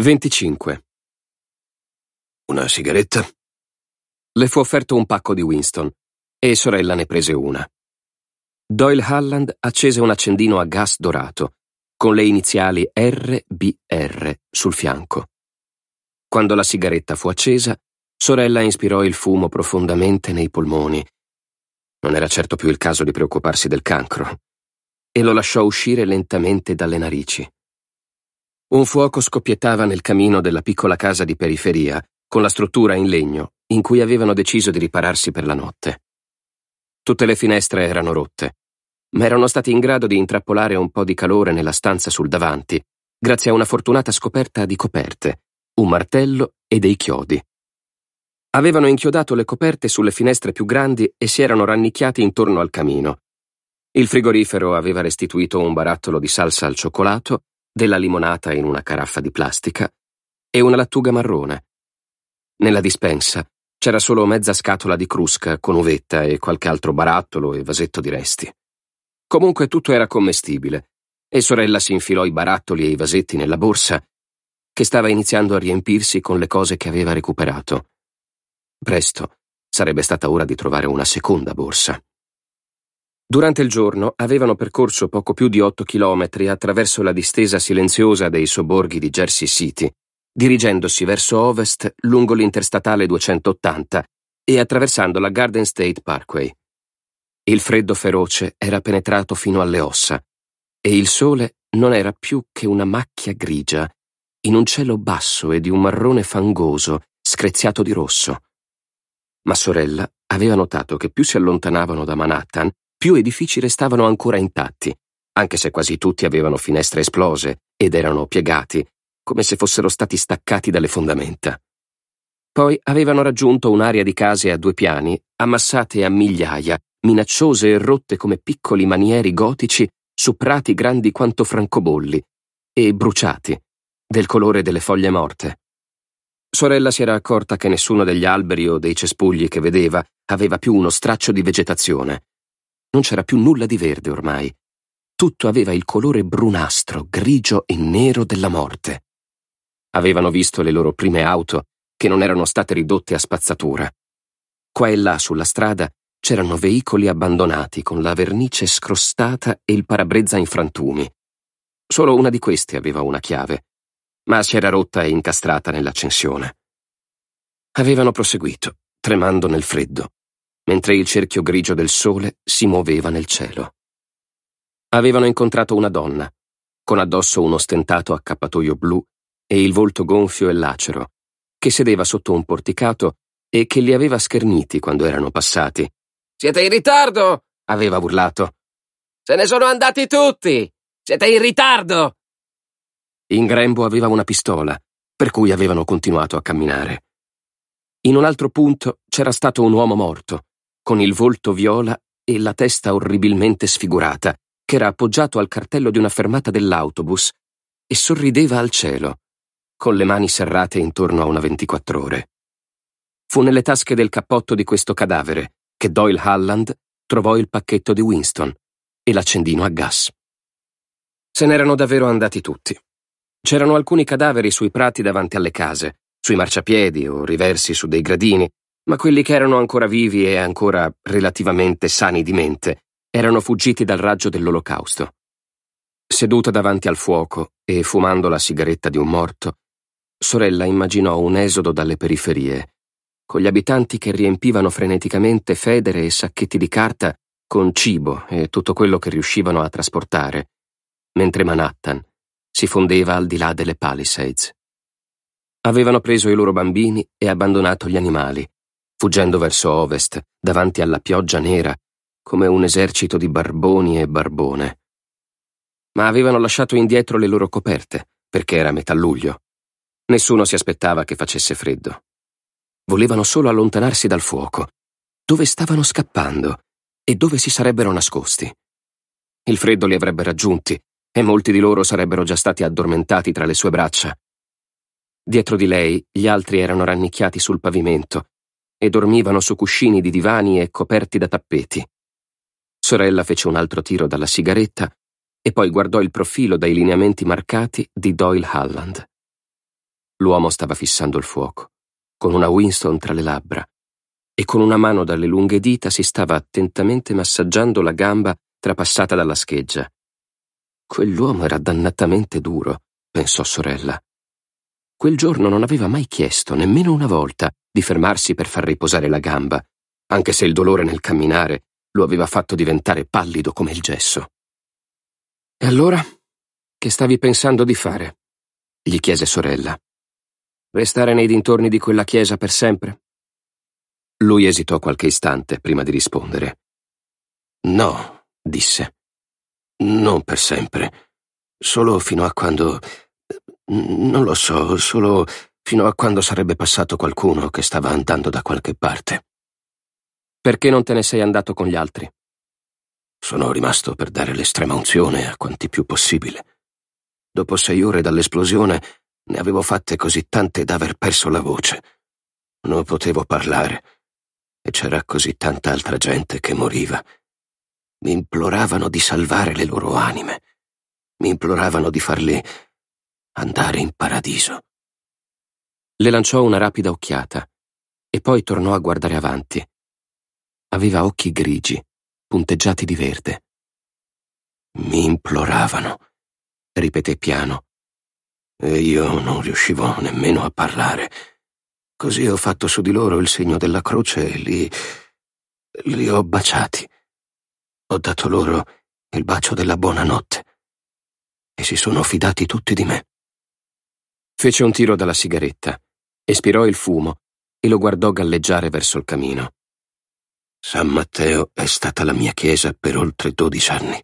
25. Una sigaretta? Le fu offerto un pacco di Winston e sorella ne prese una. Doyle Halland accese un accendino a gas dorato con le iniziali RBR sul fianco. Quando la sigaretta fu accesa, sorella inspirò il fumo profondamente nei polmoni. Non era certo più il caso di preoccuparsi del cancro e lo lasciò uscire lentamente dalle narici. Un fuoco scoppiettava nel camino della piccola casa di periferia, con la struttura in legno, in cui avevano deciso di ripararsi per la notte. Tutte le finestre erano rotte, ma erano stati in grado di intrappolare un po' di calore nella stanza sul davanti, grazie a una fortunata scoperta di coperte, un martello e dei chiodi. Avevano inchiodato le coperte sulle finestre più grandi e si erano rannicchiati intorno al camino. Il frigorifero aveva restituito un barattolo di salsa al cioccolato della limonata in una caraffa di plastica e una lattuga marrone. Nella dispensa c'era solo mezza scatola di crusca con uvetta e qualche altro barattolo e vasetto di resti. Comunque tutto era commestibile e sorella si infilò i barattoli e i vasetti nella borsa che stava iniziando a riempirsi con le cose che aveva recuperato. Presto sarebbe stata ora di trovare una seconda borsa. Durante il giorno avevano percorso poco più di 8 chilometri attraverso la distesa silenziosa dei sobborghi di Jersey City, dirigendosi verso ovest lungo l'interstatale 280 e attraversando la Garden State Parkway. Il freddo feroce era penetrato fino alle ossa e il sole non era più che una macchia grigia in un cielo basso e di un marrone fangoso screziato di rosso. Ma sorella aveva notato che più si allontanavano da Manhattan più edifici restavano ancora intatti, anche se quasi tutti avevano finestre esplose ed erano piegati, come se fossero stati staccati dalle fondamenta. Poi avevano raggiunto un'area di case a due piani, ammassate a migliaia, minacciose e rotte come piccoli manieri gotici su prati grandi quanto francobolli, e bruciati, del colore delle foglie morte. Sorella si era accorta che nessuno degli alberi o dei cespugli che vedeva aveva più uno straccio di vegetazione. Non c'era più nulla di verde ormai. Tutto aveva il colore brunastro, grigio e nero della morte. Avevano visto le loro prime auto, che non erano state ridotte a spazzatura. Qua e là sulla strada c'erano veicoli abbandonati con la vernice scrostata e il parabrezza in frantumi. Solo una di queste aveva una chiave, ma si era rotta e incastrata nell'accensione. Avevano proseguito, tremando nel freddo mentre il cerchio grigio del sole si muoveva nel cielo. Avevano incontrato una donna, con addosso uno stentato accappatoio blu e il volto gonfio e lacero, che sedeva sotto un porticato e che li aveva scherniti quando erano passati. Siete in ritardo! aveva urlato. Se ne sono andati tutti! Siete in ritardo! In grembo aveva una pistola, per cui avevano continuato a camminare. In un altro punto c'era stato un uomo morto, con il volto viola e la testa orribilmente sfigurata, che era appoggiato al cartello di una fermata dell'autobus e sorrideva al cielo, con le mani serrate intorno a una 24 ore. Fu nelle tasche del cappotto di questo cadavere che Doyle Halland trovò il pacchetto di Winston e l'accendino a gas. Se n'erano davvero andati tutti. C'erano alcuni cadaveri sui prati davanti alle case, sui marciapiedi o riversi su dei gradini, ma quelli che erano ancora vivi e ancora relativamente sani di mente erano fuggiti dal raggio dell'olocausto. Seduta davanti al fuoco e fumando la sigaretta di un morto, sorella immaginò un esodo dalle periferie, con gli abitanti che riempivano freneticamente federe e sacchetti di carta con cibo e tutto quello che riuscivano a trasportare, mentre Manhattan si fondeva al di là delle Palisades. Avevano preso i loro bambini e abbandonato gli animali, fuggendo verso ovest, davanti alla pioggia nera, come un esercito di barboni e barbone. Ma avevano lasciato indietro le loro coperte, perché era metà luglio. Nessuno si aspettava che facesse freddo. Volevano solo allontanarsi dal fuoco. Dove stavano scappando? E dove si sarebbero nascosti? Il freddo li avrebbe raggiunti e molti di loro sarebbero già stati addormentati tra le sue braccia. Dietro di lei gli altri erano rannicchiati sul pavimento, e dormivano su cuscini di divani e coperti da tappeti. Sorella fece un altro tiro dalla sigaretta e poi guardò il profilo dai lineamenti marcati di Doyle Halland. L'uomo stava fissando il fuoco, con una Winston tra le labbra, e con una mano dalle lunghe dita si stava attentamente massaggiando la gamba trapassata dalla scheggia. Quell'uomo era dannatamente duro, pensò sorella. Quel giorno non aveva mai chiesto, nemmeno una volta, di fermarsi per far riposare la gamba, anche se il dolore nel camminare lo aveva fatto diventare pallido come il gesso. E allora? Che stavi pensando di fare? gli chiese sorella. Restare nei dintorni di quella chiesa per sempre? Lui esitò qualche istante prima di rispondere. No, disse. Non per sempre. Solo fino a quando non lo so, solo fino a quando sarebbe passato qualcuno che stava andando da qualche parte. Perché non te ne sei andato con gli altri? Sono rimasto per dare l'estrema unzione a quanti più possibile. Dopo sei ore dall'esplosione ne avevo fatte così tante da aver perso la voce. Non potevo parlare e c'era così tanta altra gente che moriva. Mi imploravano di salvare le loro anime. Mi imploravano di farli andare in paradiso. Le lanciò una rapida occhiata e poi tornò a guardare avanti. Aveva occhi grigi, punteggiati di verde. Mi imploravano, ripeté piano. E io non riuscivo nemmeno a parlare. Così ho fatto su di loro il segno della croce e li. li ho baciati. Ho dato loro il bacio della buonanotte. E si sono fidati tutti di me. Fece un tiro dalla sigaretta, espirò il fumo e lo guardò galleggiare verso il camino. San Matteo è stata la mia chiesa per oltre dodici anni.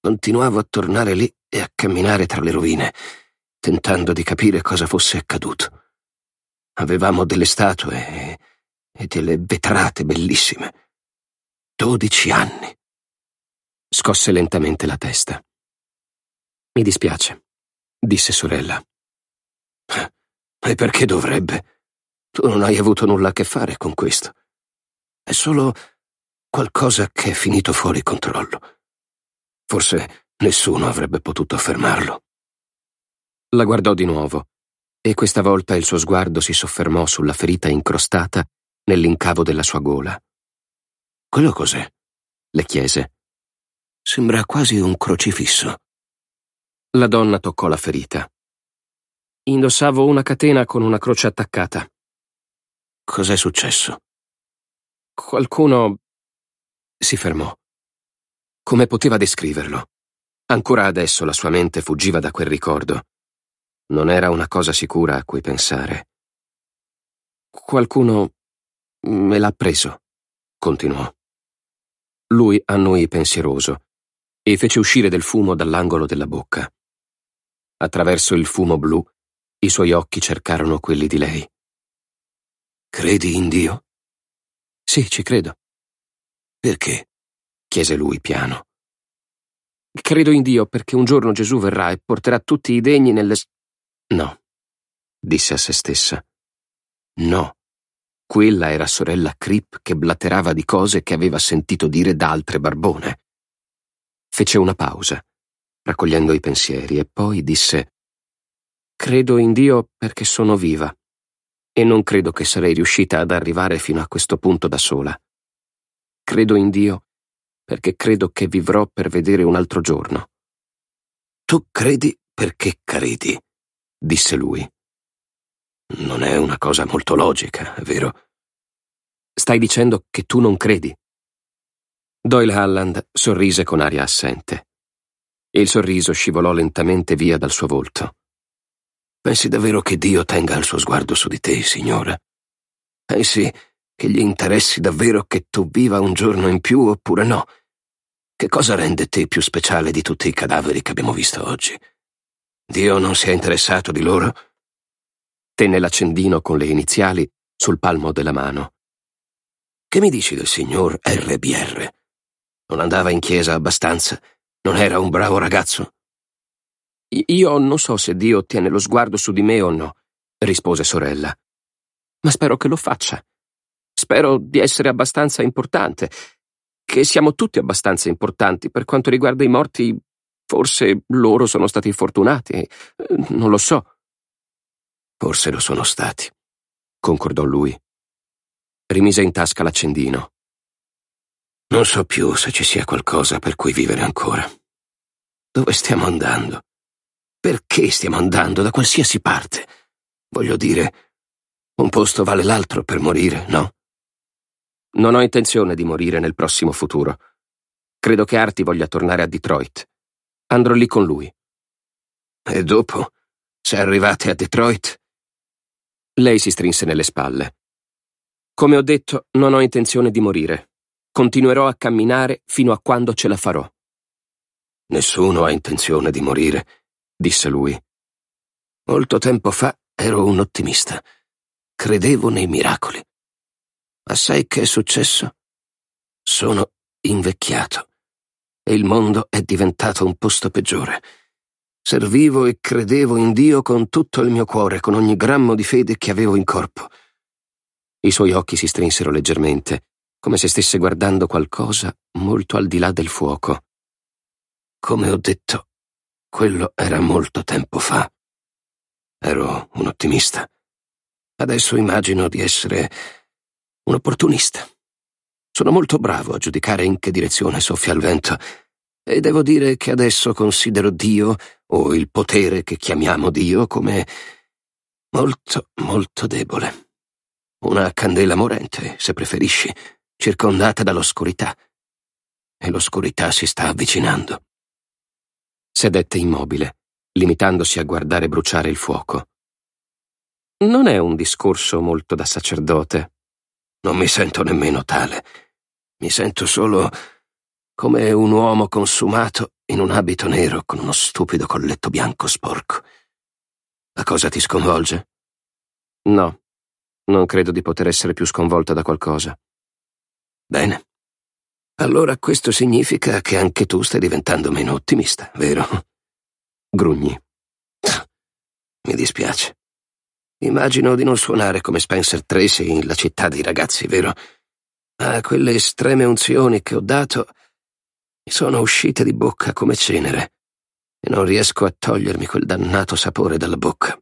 Continuavo a tornare lì e a camminare tra le rovine, tentando di capire cosa fosse accaduto. Avevamo delle statue e, delle vetrate bellissime. Dodici anni. Scosse lentamente la testa. Mi dispiace, disse sorella. E perché dovrebbe? Tu non hai avuto nulla a che fare con questo. È solo qualcosa che è finito fuori controllo. Forse nessuno avrebbe potuto fermarlo. La guardò di nuovo, e questa volta il suo sguardo si soffermò sulla ferita incrostata nell'incavo della sua gola. Quello cos'è? le chiese. Sembra quasi un crocifisso. La donna toccò la ferita. Indossavo una catena con una croce attaccata. Cos'è successo? Qualcuno si fermò. Come poteva descriverlo? Ancora adesso la sua mente fuggiva da quel ricordo. Non era una cosa sicura a cui pensare. Qualcuno me l'ha preso, continuò. Lui annuì pensieroso e fece uscire del fumo dall'angolo della bocca. Attraverso il fumo blu i suoi occhi cercarono quelli di lei. Credi in Dio? Sì, ci credo. Perché? chiese lui piano. Credo in Dio perché un giorno Gesù verrà e porterà tutti i degni nelle... No, disse a se stessa. No. Quella era sorella Crip che blatterava di cose che aveva sentito dire da altre barbone. Fece una pausa, raccogliendo i pensieri, e poi disse Credo in Dio perché sono viva e non credo che sarei riuscita ad arrivare fino a questo punto da sola. Credo in Dio perché credo che vivrò per vedere un altro giorno. Tu credi perché credi, disse lui. Non è una cosa molto logica, è vero? Stai dicendo che tu non credi. Doyle Halland sorrise con aria assente. Il sorriso scivolò lentamente via dal suo volto. Pensi davvero che Dio tenga il suo sguardo su di te, signora? Pensi che gli interessi davvero che tu viva un giorno in più oppure no? Che cosa rende te più speciale di tutti i cadaveri che abbiamo visto oggi? Dio non si è interessato di loro? Tenne l'accendino con le iniziali sul palmo della mano. Che mi dici del signor RBR? Non andava in chiesa abbastanza? Non era un bravo ragazzo? Io non so se Dio tiene lo sguardo su di me o no, rispose sorella. Ma spero che lo faccia. Spero di essere abbastanza importante, che siamo tutti abbastanza importanti. Per quanto riguarda i morti, forse loro sono stati fortunati, non lo so. Forse lo sono stati, concordò lui. Rimise in tasca l'accendino. Non so più se ci sia qualcosa per cui vivere ancora. Dove stiamo andando? Perché stiamo andando da qualsiasi parte? Voglio dire, un posto vale l'altro per morire, no? Non ho intenzione di morire nel prossimo futuro. Credo che Arti voglia tornare a Detroit. Andrò lì con lui. E dopo, se arrivate a Detroit? Lei si strinse nelle spalle. Come ho detto, non ho intenzione di morire. Continuerò a camminare fino a quando ce la farò. Nessuno ha intenzione di morire, disse lui. Molto tempo fa ero un ottimista. Credevo nei miracoli. Ma sai che è successo? Sono invecchiato e il mondo è diventato un posto peggiore. Servivo e credevo in Dio con tutto il mio cuore, con ogni grammo di fede che avevo in corpo. I suoi occhi si strinsero leggermente, come se stesse guardando qualcosa molto al di là del fuoco. Come ho detto, quello era molto tempo fa. Ero un ottimista. Adesso immagino di essere un opportunista. Sono molto bravo a giudicare in che direzione soffia il vento e devo dire che adesso considero Dio, o il potere che chiamiamo Dio, come molto, molto debole. Una candela morente, se preferisci, circondata dall'oscurità. E l'oscurità si sta avvicinando sedette immobile, limitandosi a guardare bruciare il fuoco. Non è un discorso molto da sacerdote. Non mi sento nemmeno tale. Mi sento solo come un uomo consumato in un abito nero con uno stupido colletto bianco sporco. La cosa ti sconvolge? No, non credo di poter essere più sconvolta da qualcosa. Bene. Allora questo significa che anche tu stai diventando meno ottimista, vero? Grugni. Mi dispiace. Immagino di non suonare come Spencer Tracy in La città dei ragazzi, vero? Ma quelle estreme unzioni che ho dato mi sono uscite di bocca come cenere e non riesco a togliermi quel dannato sapore dalla bocca.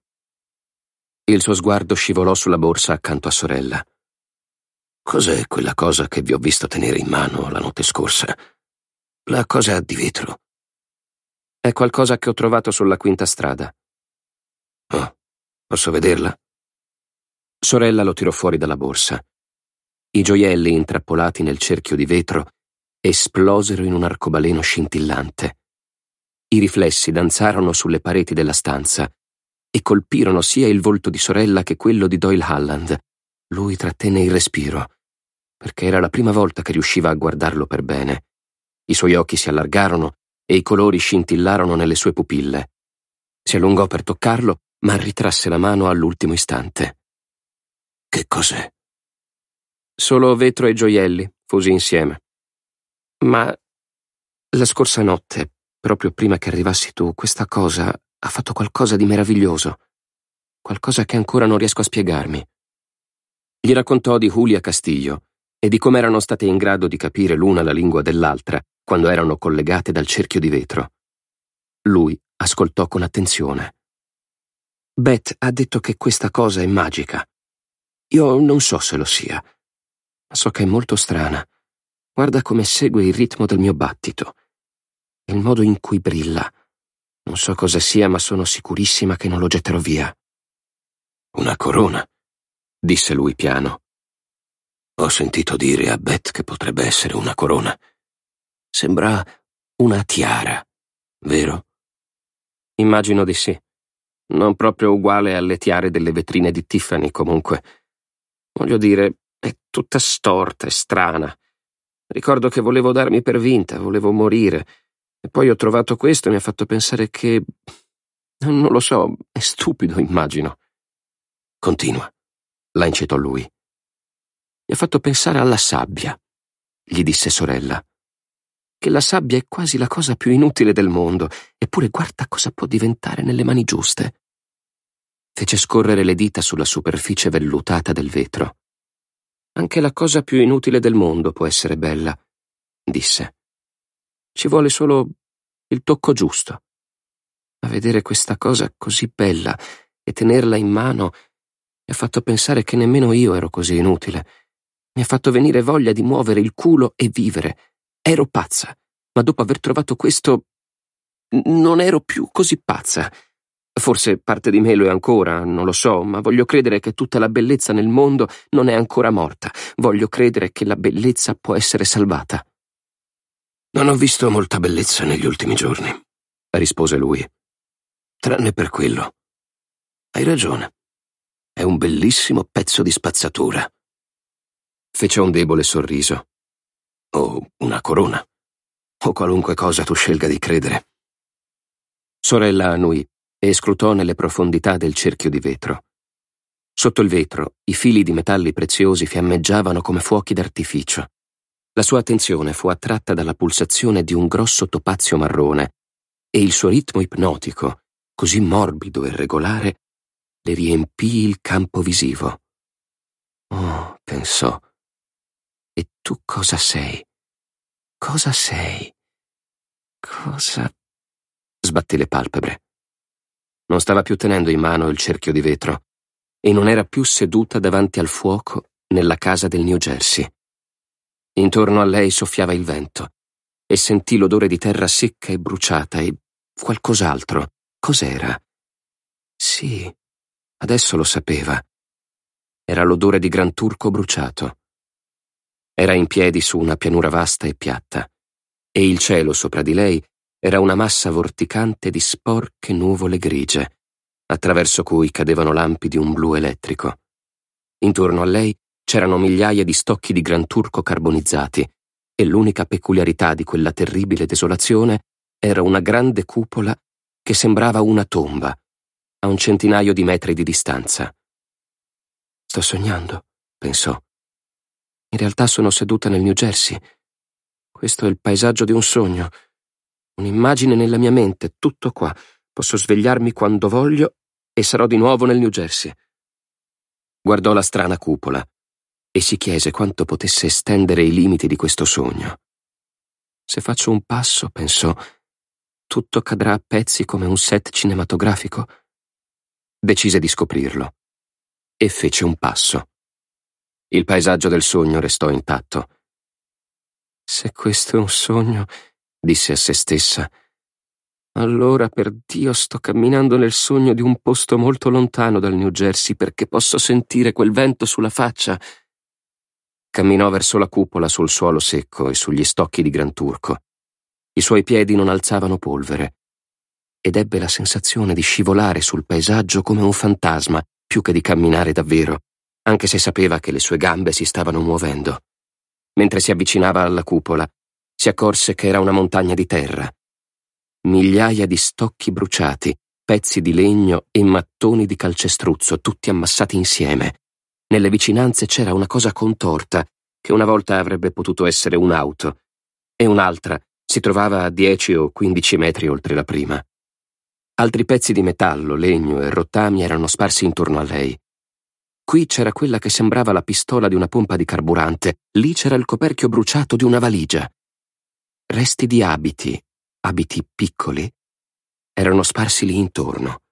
Il suo sguardo scivolò sulla borsa accanto a sorella. Cos'è quella cosa che vi ho visto tenere in mano la notte scorsa? La cosa di vetro. È qualcosa che ho trovato sulla quinta strada. Oh, posso vederla? Sorella lo tirò fuori dalla borsa. I gioielli intrappolati nel cerchio di vetro esplosero in un arcobaleno scintillante. I riflessi danzarono sulle pareti della stanza e colpirono sia il volto di sorella che quello di Doyle Halland, lui trattenne il respiro, perché era la prima volta che riusciva a guardarlo per bene. I suoi occhi si allargarono e i colori scintillarono nelle sue pupille. Si allungò per toccarlo, ma ritrasse la mano all'ultimo istante. Che cos'è? Solo vetro e gioielli, fusi insieme. Ma la scorsa notte, proprio prima che arrivassi tu, questa cosa ha fatto qualcosa di meraviglioso. Qualcosa che ancora non riesco a spiegarmi. Gli raccontò di Julia Castiglio e di come erano state in grado di capire l'una la lingua dell'altra quando erano collegate dal cerchio di vetro. Lui ascoltò con attenzione. Beth ha detto che questa cosa è magica. Io non so se lo sia. So che è molto strana. Guarda come segue il ritmo del mio battito. Il modo in cui brilla. Non so cosa sia, ma sono sicurissima che non lo getterò via. Una corona, disse lui piano. Ho sentito dire a Beth che potrebbe essere una corona. Sembra una tiara, vero? Immagino di sì. Non proprio uguale alle tiare delle vetrine di Tiffany, comunque. Voglio dire, è tutta storta e strana. Ricordo che volevo darmi per vinta, volevo morire. E poi ho trovato questo e mi ha fatto pensare che... Non lo so, è stupido, immagino. Continua la incitò lui. Mi ha fatto pensare alla sabbia, gli disse sorella. Che la sabbia è quasi la cosa più inutile del mondo, eppure guarda cosa può diventare nelle mani giuste. Fece scorrere le dita sulla superficie vellutata del vetro. Anche la cosa più inutile del mondo può essere bella, disse. Ci vuole solo il tocco giusto. A vedere questa cosa così bella e tenerla in mano mi ha fatto pensare che nemmeno io ero così inutile. Mi ha fatto venire voglia di muovere il culo e vivere. Ero pazza, ma dopo aver trovato questo non ero più così pazza. Forse parte di me lo è ancora, non lo so, ma voglio credere che tutta la bellezza nel mondo non è ancora morta. Voglio credere che la bellezza può essere salvata. Non ho visto molta bellezza negli ultimi giorni, rispose lui. Tranne per quello. Hai ragione. È un bellissimo pezzo di spazzatura. Fece un debole sorriso. O una corona. O qualunque cosa tu scelga di credere. Sorella annui e scrutò nelle profondità del cerchio di vetro. Sotto il vetro i fili di metalli preziosi fiammeggiavano come fuochi d'artificio. La sua attenzione fu attratta dalla pulsazione di un grosso topazio marrone e il suo ritmo ipnotico, così morbido e regolare, le riempì il campo visivo. Oh, pensò. E tu cosa sei? Cosa sei? Cosa... sbatté le palpebre. Non stava più tenendo in mano il cerchio di vetro e non era più seduta davanti al fuoco nella casa del New Jersey. Intorno a lei soffiava il vento e sentì l'odore di terra secca e bruciata e qualcos'altro. Cos'era? Sì, Adesso lo sapeva. Era l'odore di gran turco bruciato. Era in piedi su una pianura vasta e piatta, e il cielo sopra di lei era una massa vorticante di sporche nuvole grigie, attraverso cui cadevano lampi di un blu elettrico. Intorno a lei c'erano migliaia di stocchi di gran turco carbonizzati, e l'unica peculiarità di quella terribile desolazione era una grande cupola che sembrava una tomba, a un centinaio di metri di distanza. Sto sognando, pensò. In realtà sono seduta nel New Jersey. Questo è il paesaggio di un sogno. Un'immagine nella mia mente, tutto qua. Posso svegliarmi quando voglio e sarò di nuovo nel New Jersey. Guardò la strana cupola e si chiese quanto potesse estendere i limiti di questo sogno. Se faccio un passo, pensò, tutto cadrà a pezzi come un set cinematografico decise di scoprirlo. E fece un passo. Il paesaggio del sogno restò intatto. Se questo è un sogno, disse a se stessa, allora per Dio sto camminando nel sogno di un posto molto lontano dal New Jersey perché posso sentire quel vento sulla faccia. Camminò verso la cupola sul suolo secco e sugli stocchi di Gran Turco. I suoi piedi non alzavano polvere ed ebbe la sensazione di scivolare sul paesaggio come un fantasma più che di camminare davvero, anche se sapeva che le sue gambe si stavano muovendo. Mentre si avvicinava alla cupola, si accorse che era una montagna di terra. Migliaia di stocchi bruciati, pezzi di legno e mattoni di calcestruzzo, tutti ammassati insieme. Nelle vicinanze c'era una cosa contorta, che una volta avrebbe potuto essere un'auto, e un'altra si trovava a 10 o 15 metri oltre la prima. Altri pezzi di metallo, legno e rottami erano sparsi intorno a lei. Qui c'era quella che sembrava la pistola di una pompa di carburante, lì c'era il coperchio bruciato di una valigia. Resti di abiti, abiti piccoli, erano sparsi lì intorno.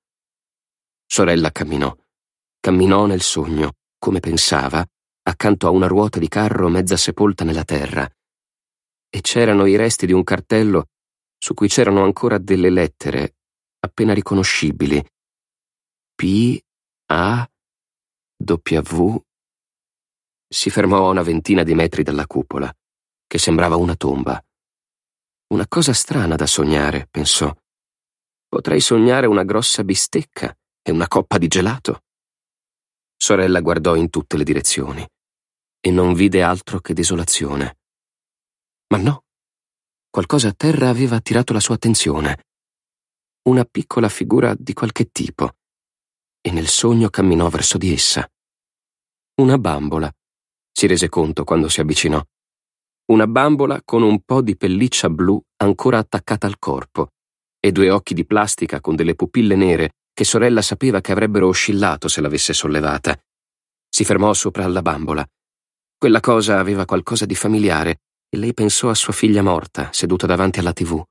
Sorella camminò. Camminò nel sogno, come pensava, accanto a una ruota di carro mezza sepolta nella terra. E c'erano i resti di un cartello su cui c'erano ancora delle lettere appena riconoscibili. P, A, W. Si fermò a una ventina di metri dalla cupola, che sembrava una tomba. Una cosa strana da sognare, pensò. Potrei sognare una grossa bistecca e una coppa di gelato. Sorella guardò in tutte le direzioni e non vide altro che desolazione. Ma no, qualcosa a terra aveva attirato la sua attenzione una piccola figura di qualche tipo e nel sogno camminò verso di essa. Una bambola, si rese conto quando si avvicinò. Una bambola con un po' di pelliccia blu ancora attaccata al corpo e due occhi di plastica con delle pupille nere che sorella sapeva che avrebbero oscillato se l'avesse sollevata. Si fermò sopra alla bambola. Quella cosa aveva qualcosa di familiare e lei pensò a sua figlia morta, seduta davanti alla tv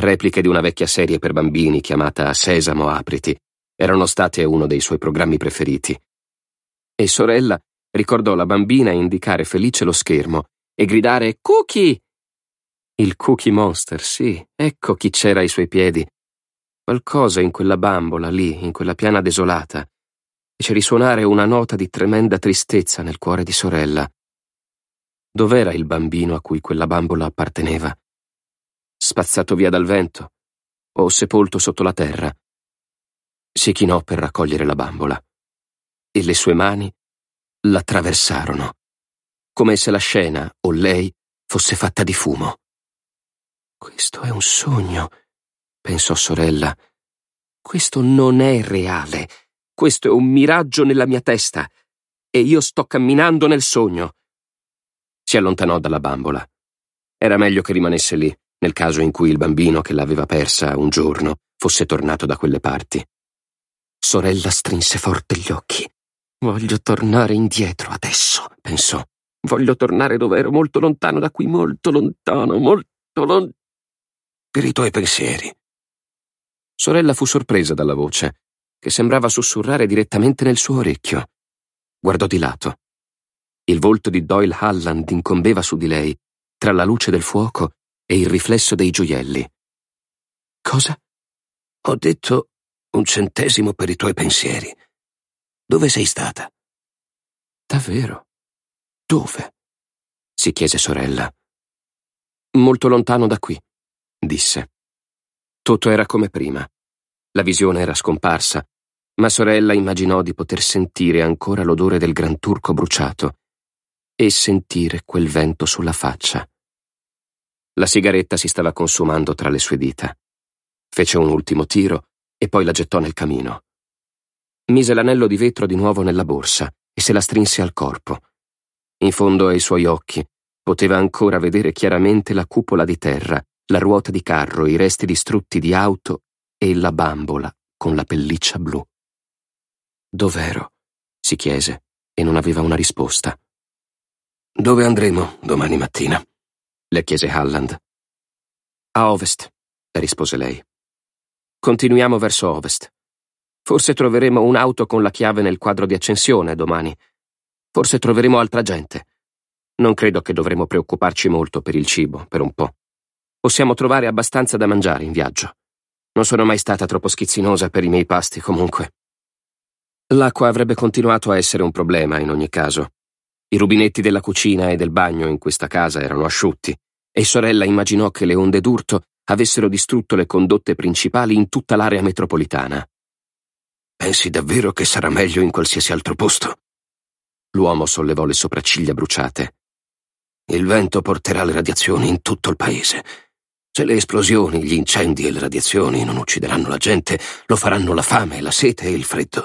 repliche di una vecchia serie per bambini chiamata Sesamo Apriti, erano state uno dei suoi programmi preferiti. E sorella ricordò la bambina indicare felice lo schermo e gridare Cookie! Il Cookie Monster, sì, ecco chi c'era ai suoi piedi. Qualcosa in quella bambola lì, in quella piana desolata, fece risuonare una nota di tremenda tristezza nel cuore di sorella. Dov'era il bambino a cui quella bambola apparteneva? spazzato via dal vento o sepolto sotto la terra. Si chinò per raccogliere la bambola e le sue mani l'attraversarono, come se la scena o lei fosse fatta di fumo. Questo è un sogno, pensò sorella. Questo non è reale. Questo è un miraggio nella mia testa. E io sto camminando nel sogno. Si allontanò dalla bambola. Era meglio che rimanesse lì nel caso in cui il bambino che l'aveva persa un giorno fosse tornato da quelle parti. Sorella strinse forte gli occhi. Voglio tornare indietro adesso, pensò. Voglio tornare dove ero molto lontano da qui, molto lontano, molto lontano. Per i tuoi pensieri. Sorella fu sorpresa dalla voce, che sembrava sussurrare direttamente nel suo orecchio. Guardò di lato. Il volto di Doyle Halland incombeva su di lei, tra la luce del fuoco e il riflesso dei gioielli. Cosa? Ho detto un centesimo per i tuoi pensieri. Dove sei stata? Davvero? Dove? si chiese sorella. Molto lontano da qui, disse. Tutto era come prima. La visione era scomparsa, ma sorella immaginò di poter sentire ancora l'odore del gran turco bruciato e sentire quel vento sulla faccia. La sigaretta si stava consumando tra le sue dita. Fece un ultimo tiro e poi la gettò nel camino. Mise l'anello di vetro di nuovo nella borsa e se la strinse al corpo. In fondo ai suoi occhi poteva ancora vedere chiaramente la cupola di terra, la ruota di carro, i resti distrutti di auto e la bambola con la pelliccia blu. Dov'ero? si chiese e non aveva una risposta. Dove andremo domani mattina? le chiese Halland. A ovest, rispose lei. Continuiamo verso ovest. Forse troveremo un'auto con la chiave nel quadro di accensione domani. Forse troveremo altra gente. Non credo che dovremo preoccuparci molto per il cibo, per un po'. Possiamo trovare abbastanza da mangiare in viaggio. Non sono mai stata troppo schizzinosa per i miei pasti, comunque. L'acqua avrebbe continuato a essere un problema in ogni caso. I rubinetti della cucina e del bagno in questa casa erano asciutti e sorella immaginò che le onde d'urto avessero distrutto le condotte principali in tutta l'area metropolitana. Pensi davvero che sarà meglio in qualsiasi altro posto? L'uomo sollevò le sopracciglia bruciate. Il vento porterà le radiazioni in tutto il paese. Se le esplosioni, gli incendi e le radiazioni non uccideranno la gente, lo faranno la fame, la sete e il freddo.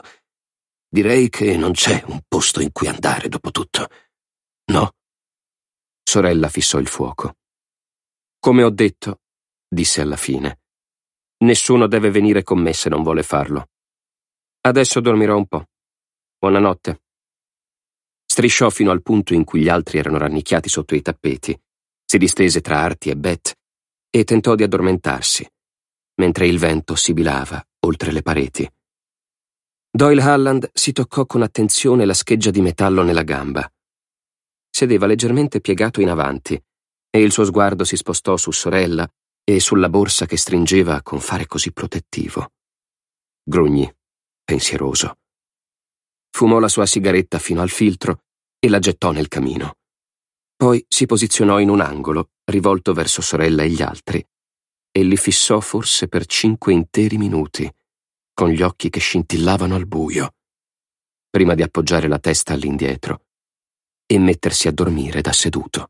Direi che non c'è un posto in cui andare, dopo tutto. No? Sorella fissò il fuoco. Come ho detto, disse alla fine, nessuno deve venire con me se non vuole farlo. Adesso dormirò un po'. Buonanotte. Strisciò fino al punto in cui gli altri erano rannicchiati sotto i tappeti, si distese tra Arti e Beth e tentò di addormentarsi, mentre il vento sibilava oltre le pareti. Doyle Halland si toccò con attenzione la scheggia di metallo nella gamba. Sedeva leggermente piegato in avanti e il suo sguardo si spostò su sorella e sulla borsa che stringeva con fare così protettivo. Grugni, pensieroso. Fumò la sua sigaretta fino al filtro e la gettò nel camino. Poi si posizionò in un angolo, rivolto verso sorella e gli altri, e li fissò forse per cinque interi minuti con gli occhi che scintillavano al buio, prima di appoggiare la testa all'indietro e mettersi a dormire da seduto.